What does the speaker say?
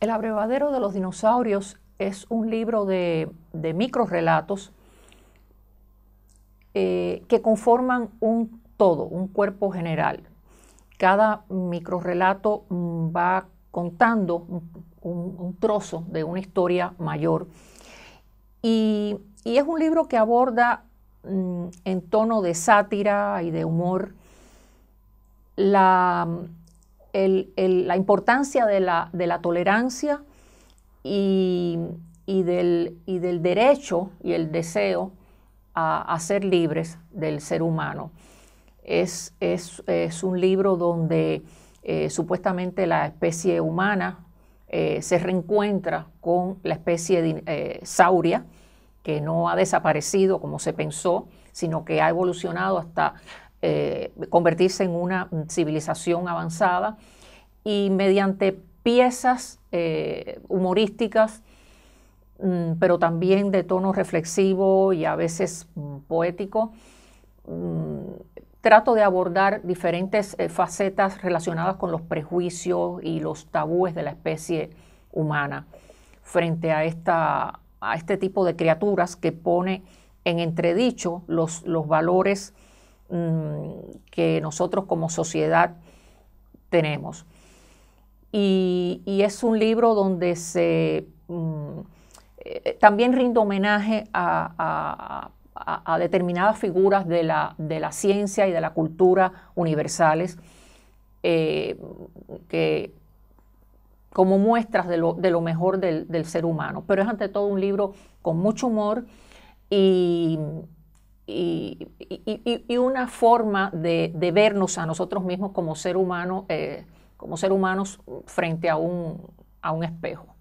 El abrevadero de los dinosaurios es un libro de, de microrelatos eh, que conforman un todo, un cuerpo general. Cada microrelato mm, va contando un, trozo de una historia mayor. Y, es un libro que aborda mm, en tono de sátira y de humor la, la importancia de la, tolerancia y, del, y, del, derecho y el deseo a, ser libres del ser humano. Es, es, un libro donde eh, supuestamente la especie humana eh, se reencuentra con la especie eh, sauria, que no ha desaparecido como se pensó, sino que ha evolucionado hasta eh, convertirse en una civilización avanzada y mediante piezas eh, humorísticas, mm, pero también de tono reflexivo y a veces mm, poético, mm, trato de abordar diferentes eh, facetas relacionadas con los prejuicios y los tabúes de la especie humana frente a, esta, a este tipo de criaturas que pone en entredicho los, los valores Mm, que nosotros como sociedad tenemos. Y, es un libro donde se... Mm, eh, también rinde homenaje a, determinadas figuras de la, ciencia y de la cultura universales, eh, como muestras de lo, mejor del, del, ser humano. Pero es ante todo un libro con mucho humor y, y, y, y una forma de, de, vernos a nosotros mismos como, ser humano, eh, como ser humanos frente a un, a un espejo.